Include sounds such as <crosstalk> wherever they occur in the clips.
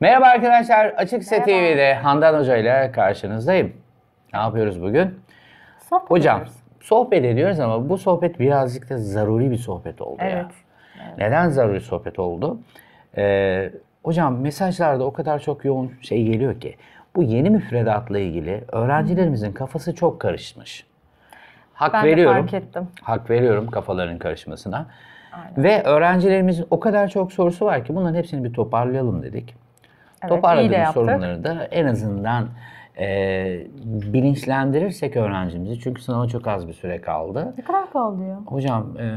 Merhaba arkadaşlar, Açık Merhaba. TV'de Handan Hoca ile karşınızdayım. Ne yapıyoruz bugün? Sohbet Hocam, sohbet ediyoruz ama bu sohbet birazcık da zaruri bir sohbet oldu evet. ya. Evet. Neden zaruri sohbet oldu? Ee, hocam mesajlarda o kadar çok yoğun şey geliyor ki bu yeni müfredatla ilgili öğrencilerimizin kafası çok karışmış. Hak ben veriyorum. fark ettim. Hak veriyorum kafaların karışmasına. Aynen. Ve öğrencilerimizin o kadar çok sorusu var ki bunların hepsini bir toparlayalım dedik. Evet, Toparladığımız sorunları da en azından e, bilinçlendirirsek öğrencimizi çünkü sınava çok az bir süre kaldı. Ne kadar kaldı ya? Hocam e,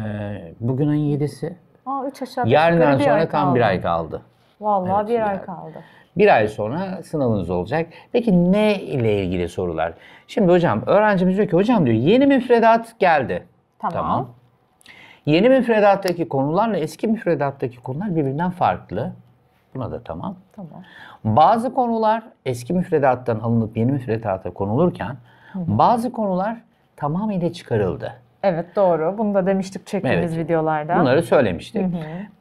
bugün ayın 7'si. Aa, 3 aşağı Yarından sonra ay tam kaldı. bir ay kaldı. Vallahi evet, bir, ay kaldı. Bir ay sonra sınavınız olacak. Peki ne ile ilgili sorular? Şimdi hocam öğrencimiz diyor ki hocam diyor yeni müfredat geldi. Tamam. tamam. Yeni müfredattaki konularla eski müfredattaki konular birbirinden farklı. Buna da tamam. Tamam. Bazı konular eski müfredattan alınıp yeni müfredata konulurken Hı. bazı konular tamamıyla çıkarıldı. Evet doğru. Bunu da demiştik çektiğimiz evet. videolarda. Bunları söylemiştik. Hı hı.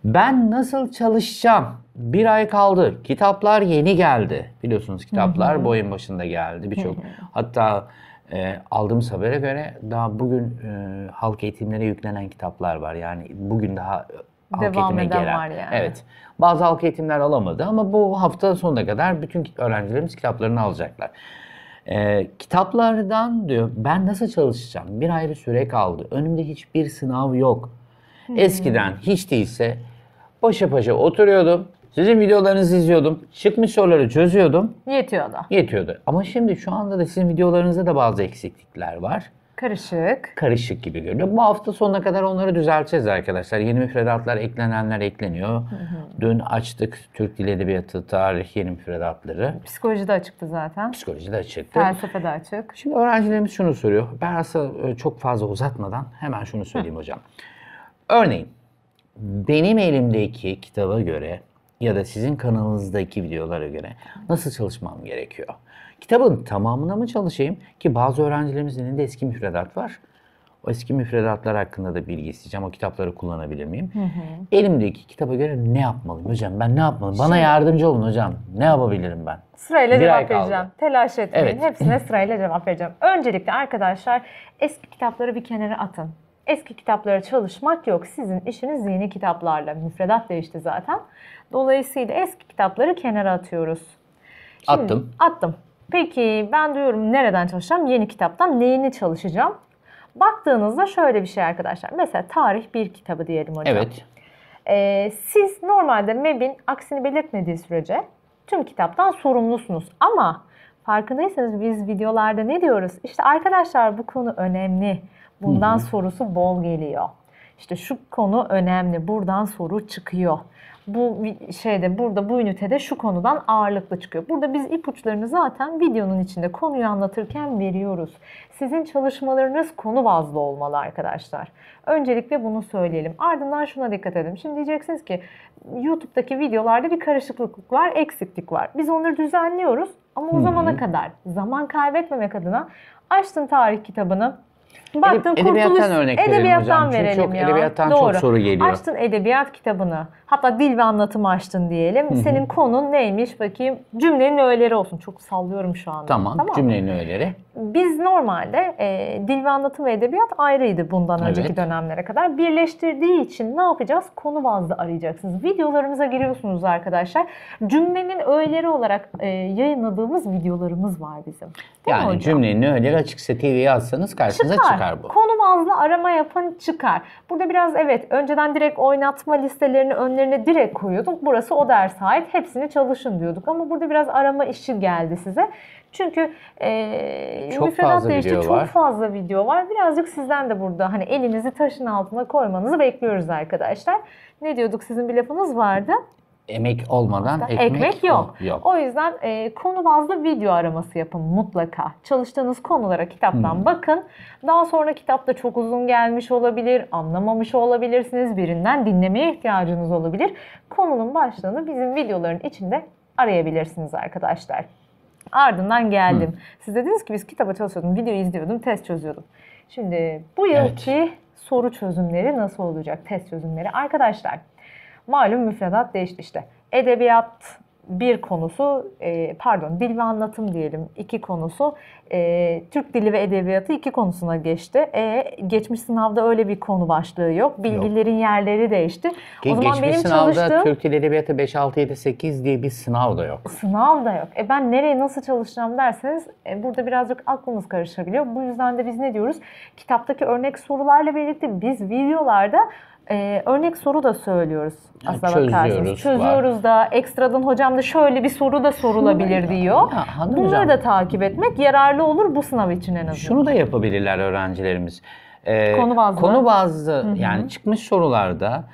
Ben nasıl çalışacağım? Bir ay kaldı. Kitaplar yeni geldi. Biliyorsunuz kitaplar hı hı. boyun başında geldi. Birçok hatta e, aldığımız habere göre daha bugün e, halk eğitimlere yüklenen kitaplar var. Yani bugün daha halk Devam eğitime eden gelen. var yani. Evet. Bazı halk eğitimler alamadı ama bu hafta sonuna kadar bütün öğrencilerimiz kitaplarını alacaklar. Ee, kitaplardan diyor ben nasıl çalışacağım? Bir ayrı süre kaldı. Önümde hiçbir sınav yok. Hmm. Eskiden hiç değilse paşa paşa oturuyordum. Sizin videolarınızı izliyordum. Çıkmış soruları çözüyordum. Yetiyordu. Yetiyordu. Ama şimdi şu anda da sizin videolarınızda da bazı eksiklikler var. Karışık. Karışık gibi görünüyor. Bu hafta sonuna kadar onları düzelteceğiz arkadaşlar. Yeni müfredatlar eklenenler ekleniyor. Hı hı. Dün açtık Türk Dil Edebiyatı, Tarih yeni müfredatları. Psikoloji de açıktı zaten. Psikoloji de açıktı. Felsefe de açık. Şimdi öğrencilerimiz şunu soruyor. Ben aslında e, çok fazla uzatmadan hemen şunu söyleyeyim hı. hocam. Örneğin benim elimdeki kitaba göre ya da sizin kanalınızdaki videolara göre nasıl çalışmam gerekiyor? kitabın tamamına mı çalışayım ki bazı öğrencilerimizin elinde eski müfredat var. O eski müfredatlar hakkında da bilgi isteyeceğim. O kitapları kullanabilir miyim? Hı hı. Elimdeki kitaba göre ne yapmalıyım hocam? Ben ne yapmalıyım? Bana Şimdi, yardımcı olun hocam. Ne yapabilirim ben? Sırayla Bir cevap vereceğim. Telaş etmeyin. Evet. Hepsine <laughs> sırayla cevap vereceğim. Öncelikle arkadaşlar eski kitapları bir kenara atın. Eski kitaplara çalışmak yok. Sizin işiniz yeni kitaplarla. Müfredat değişti zaten. Dolayısıyla eski kitapları kenara atıyoruz. Şimdi, attım. Attım. Peki ben diyorum nereden çalışacağım? Yeni kitaptan neyini çalışacağım? Baktığınızda şöyle bir şey arkadaşlar. Mesela tarih bir kitabı diyelim hocam. Evet. Ee, siz normalde MEB'in aksini belirtmediği sürece tüm kitaptan sorumlusunuz. Ama farkındaysanız biz videolarda ne diyoruz? İşte arkadaşlar bu konu önemli. Bundan Hı-hı. sorusu bol geliyor. İşte şu konu önemli. Buradan soru çıkıyor bu şeyde burada bu ünitede şu konudan ağırlıklı çıkıyor. Burada biz ipuçlarını zaten videonun içinde konuyu anlatırken veriyoruz. Sizin çalışmalarınız konu bazlı olmalı arkadaşlar. Öncelikle bunu söyleyelim. Ardından şuna dikkat edin. Şimdi diyeceksiniz ki YouTube'daki videolarda bir karışıklık var, eksiklik var. Biz onları düzenliyoruz ama o zamana kadar zaman kaybetmemek adına açtın tarih kitabını, Baktın Edeb- edebiyattan örnek verelim edebiyattan hocam. Çünkü çok ya. edebiyattan çok Doğru. soru geliyor. Açtın edebiyat kitabını. Hatta dil ve anlatım açtın diyelim. Senin konun neymiş bakayım? Cümlenin öğeleri olsun. Çok sallıyorum şu anda. Tamam, mı? cümlenin öğeleri. Biz normalde e, dil ve anlatım ve edebiyat ayrıydı bundan Evet. önceki dönemlere kadar. Birleştirdiği için ne yapacağız? Konu bazlı arayacaksınız. Videolarımıza giriyorsunuz arkadaşlar. Cümlenin öğeleri olarak e, yayınladığımız videolarımız var bizim. Değil mi hocam? Yani cümlenin öğeleri açıksa TV'ye alsanız karşınıza çıkar. Çıkar çıkar bu. Konu bazlı arama yapın çıkar. Burada biraz evet önceden direkt oynatma listelerini önlerine direkt koyuyorduk. Burası o ders ait hepsini çalışın diyorduk. Ama burada biraz arama işi geldi size. Çünkü e, çok fazla video çok var. Çok fazla video var. Birazcık sizden de burada hani elinizi taşın altına koymanızı bekliyoruz arkadaşlar. Ne diyorduk sizin bir lafınız vardı? emek olmadan ekmek, ekmek yok. yok. O yüzden e, konu bazlı video araması yapın mutlaka. Çalıştığınız konulara kitaptan hmm. bakın. Daha sonra kitapta çok uzun gelmiş olabilir, anlamamış olabilirsiniz. Birinden dinlemeye ihtiyacınız olabilir. Konunun başlığını bizim videoların içinde arayabilirsiniz arkadaşlar. Ardından geldim. Hmm. Siz dediniz ki biz kitaba çalışıyordum, video izliyordum, test çözüyordum. Şimdi bu yılki evet. soru çözümleri nasıl olacak test çözümleri? Arkadaşlar Malum müfredat değişti işte. Edebiyat bir konusu, e, pardon dil ve anlatım diyelim iki konusu, e, Türk dili ve edebiyatı iki konusuna geçti. E, geçmiş sınavda öyle bir konu başlığı yok. Bilgilerin yok. yerleri değişti. Ge- o zaman geçmiş benim sınavda çalıştığım... Türk dil edebiyatı 5, 6, 7, 8 diye bir sınav da yok. Sınav da yok. E ben nereye nasıl çalışacağım derseniz e, burada birazcık aklımız karışabiliyor. Bu yüzden de biz ne diyoruz? Kitaptaki örnek sorularla birlikte biz videolarda e, örnek soru da söylüyoruz aslına Çözüyoruz Çözüyoruz da ekstradan hocam da şöyle bir soru da sorulabilir Şunu diyor. Ya, Bunları hocam, da takip etmek yararlı olur bu sınav için en azından. Şunu da yapabilirler öğrencilerimiz. Ee, konu bazlı. Konu bazlı Hı-hı. yani çıkmış sorularda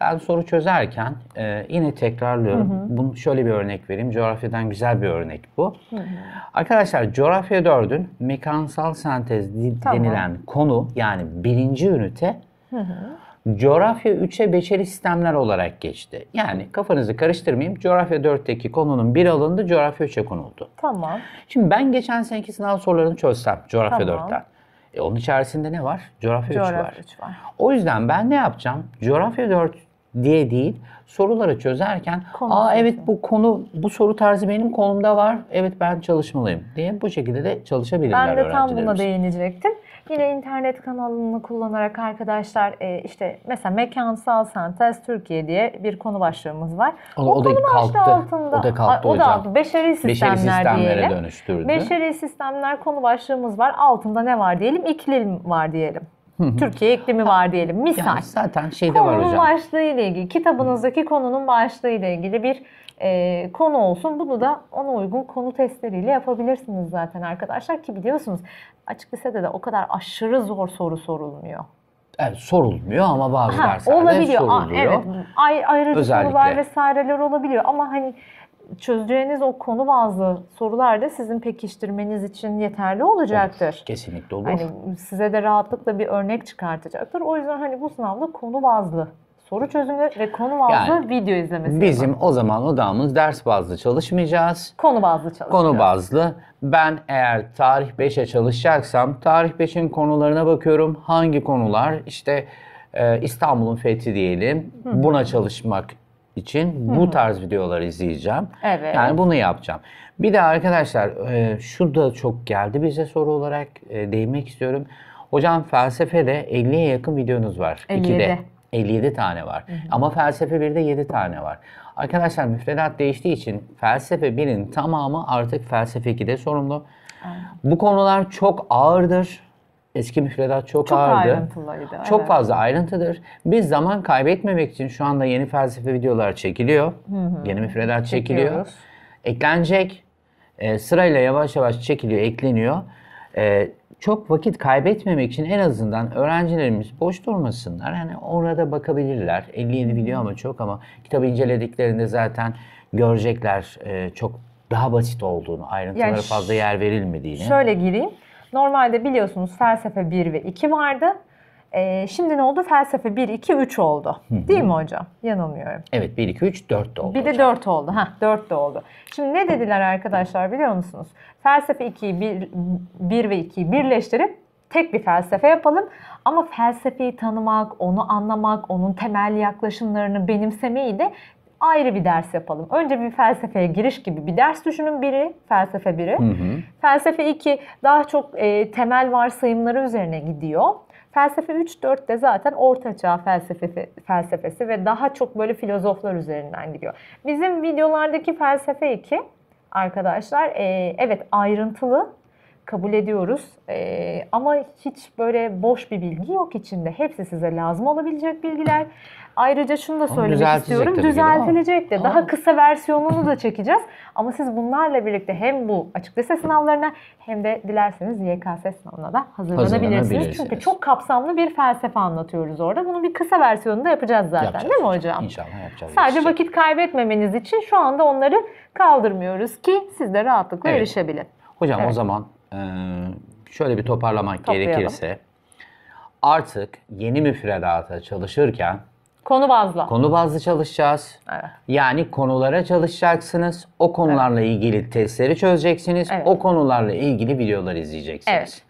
ben soru çözerken e, yine tekrarlıyorum. Hı hı. Bunu şöyle bir örnek vereyim. Coğrafyadan güzel bir örnek bu. Hı hı. Arkadaşlar coğrafya 4'ün mekansal sentez tamam. denilen konu yani birinci ünite hı hı coğrafya 3'e beşeri sistemler olarak geçti. Yani kafanızı karıştırmayayım. Coğrafya 4'teki konunun bir alındı, coğrafya 3'e konuldu. Tamam. Şimdi ben geçen seneki sınav sorularını çözsem coğrafya tamam. 4'ten. E onun içerisinde ne var? Coğrafya, coğrafya 3 var. 3 var. O yüzden ben ne yapacağım? Coğrafya 4 diye değil, soruları çözerken konu "Aa evet bu konu bu soru tarzı benim konumda var. Evet ben çalışmalıyım." diye bu şekilde de çalışabilirler Ben de tam buna değinecektim. Yine internet kanalını kullanarak arkadaşlar e, işte mesela mekansal sentez Türkiye diye bir konu başlığımız var. O, o, o konu başlığı altında o da kalktı, o da aldı. Beşeri sistemler Beşeri sistemlere diyelim. dönüştürdü. Beşeri sistemler konu başlığımız var. Altında ne var diyelim? İklim var diyelim. Türkiye iklimi var diyelim. Misal. Yani zaten şeyde var hocam. Konunun başlığı ile ilgili, kitabınızdaki konunun başlığı ile ilgili bir e, konu olsun. Bunu da ona uygun konu testleriyle yapabilirsiniz zaten arkadaşlar ki biliyorsunuz açık lisede de o kadar aşırı zor soru sorulmuyor. Evet, sorulmuyor ama bazı ha, derslerde olabiliyor. soruluyor. Aa, evet. Ay, ayrıcı Özellikle. sorular vesaireler olabiliyor ama hani çözeceğiniz o konu bazlı sorular da sizin pekiştirmeniz için yeterli olacaktır. Olur, kesinlikle olur. Hani size de rahatlıkla bir örnek çıkartacaktır. O yüzden hani bu sınavda konu bazlı soru çözümü ve konu bazlı yani, video izlemesi. Bizim var. o zaman odamız ders bazlı çalışmayacağız. Konu bazlı çalışacağız. Konu bazlı. Ben eğer tarih 5'e çalışacaksam tarih 5'in konularına bakıyorum. Hangi konular İşte e, İstanbul'un fethi diyelim. Hı. Buna çalışmak için Hı-hı. bu tarz videoları izleyeceğim. Evet. Yani bunu yapacağım. Bir de arkadaşlar e, şu da çok geldi bize soru olarak e, değinmek istiyorum. Hocam felsefede 50'ye yakın videonuz var. 57. 2'de. 57 tane var. Hı hı. Ama felsefe 1'de 7 tane var. Arkadaşlar müfredat değiştiği için felsefe 1'in tamamı artık felsefe 2'de sorumlu. Aynen. Bu konular çok ağırdır. Eski müfredat çok, çok ağırdı. Ayrıntılıydı, çok evet. fazla ayrıntıdır. Biz zaman kaybetmemek için şu anda yeni felsefe videolar çekiliyor. Hı hı. Yeni müfredat çekiliyor. Eklenecek. E, sırayla yavaş yavaş çekiliyor, ekleniyor. E, çok vakit kaybetmemek için en azından öğrencilerimiz boş durmasınlar. Hani orada bakabilirler. yeni video ama çok ama kitabı incelediklerinde zaten görecekler e, çok daha basit olduğunu, ayrıntılara yani fazla yer verilmediğini. Şöyle gireyim. Normalde biliyorsunuz felsefe 1 ve 2 vardı. E, şimdi ne oldu? Felsefe 1, 2, 3 oldu. Hı-hı. Değil mi hocam? Yanılmıyorum. Evet 1, 2, 3, 4 de oldu. Bir de hocam. 4 oldu. Ha 4 de oldu. Şimdi ne dediler arkadaşlar biliyor musunuz? Felsefe 2'yi 1, 1 ve 2'yi birleştirip tek bir felsefe yapalım. Ama felsefeyi tanımak, onu anlamak, onun temel yaklaşımlarını benimsemeyi de ayrı bir ders yapalım. Önce bir felsefeye giriş gibi bir ders düşünün biri, felsefe biri. Hı hı. Felsefe 2 daha çok e, temel varsayımları üzerine gidiyor. Felsefe 3-4 de zaten ortaçağ felsefesi, felsefesi ve daha çok böyle filozoflar üzerinden gidiyor. Bizim videolardaki felsefe 2 arkadaşlar e, evet ayrıntılı kabul ediyoruz. E, ama hiç böyle boş bir bilgi yok içinde. Hepsi size lazım olabilecek bilgiler. Ayrıca şunu da söylemek istiyorum. Düzeltilecek de. Daha kısa versiyonunu da çekeceğiz. Ama siz bunlarla birlikte hem bu açık lise sınavlarına hem de dilerseniz YKS sınavına da hazırlanabilirsiniz. Çünkü çok kapsamlı bir felsefe anlatıyoruz orada. Bunun bir kısa versiyonunu da yapacağız zaten. Yapacağız, değil mi hocam? İnşallah yapacağız. Sadece yapacağız. vakit kaybetmemeniz için şu anda onları kaldırmıyoruz ki siz de rahatlıkla evet. erişebilin. Hocam evet. o zaman ee, şöyle bir toparlamak Toplayalım. gerekirse artık yeni müfredata çalışırken Konu bazlı. Konu bazlı çalışacağız. Evet. Yani konulara çalışacaksınız. O konularla evet. ilgili testleri çözeceksiniz. Evet. O konularla ilgili videolar izleyeceksiniz. Evet.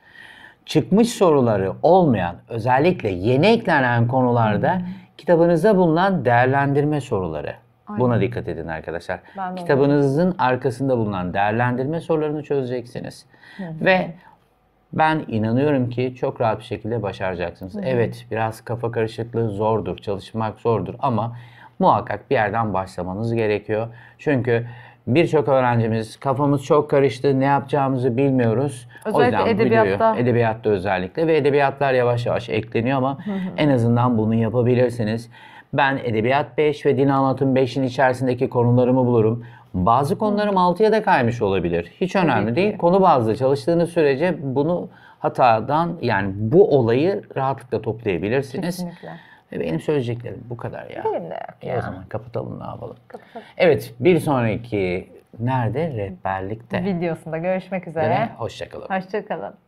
Çıkmış soruları olmayan özellikle yeni eklenen konularda hmm. kitabınızda bulunan değerlendirme soruları Aynen. Buna dikkat edin arkadaşlar. Kitabınızın arkasında bulunan değerlendirme sorularını çözeceksiniz. Hı hı. Ve ben inanıyorum ki çok rahat bir şekilde başaracaksınız. Hı hı. Evet biraz kafa karışıklığı zordur, çalışmak zordur ama muhakkak bir yerden başlamanız gerekiyor. Çünkü birçok öğrencimiz kafamız çok karıştı, ne yapacağımızı bilmiyoruz. Özellikle o yüzden edebiyatta. Videoyu, edebiyatta özellikle ve edebiyatlar yavaş yavaş ekleniyor ama hı hı. en azından bunu yapabilirsiniz. Ben Edebiyat 5 ve Din Anlatım 5'in içerisindeki konularımı bulurum. Bazı konularım 6'ya da kaymış olabilir. Hiç önemli Tabii değil. Konu bazlı çalıştığınız sürece bunu hatadan yani bu olayı rahatlıkla toplayabilirsiniz. Kesinlikle. Ve benim söyleyeceklerim bu kadar ya. Benim de e, ya. O zaman kapatalım ne yapalım. Kapatalım. Evet bir sonraki nerede? Rehberlikte. Videosunda görüşmek üzere. Hoşçakalın. Hoşçakalın.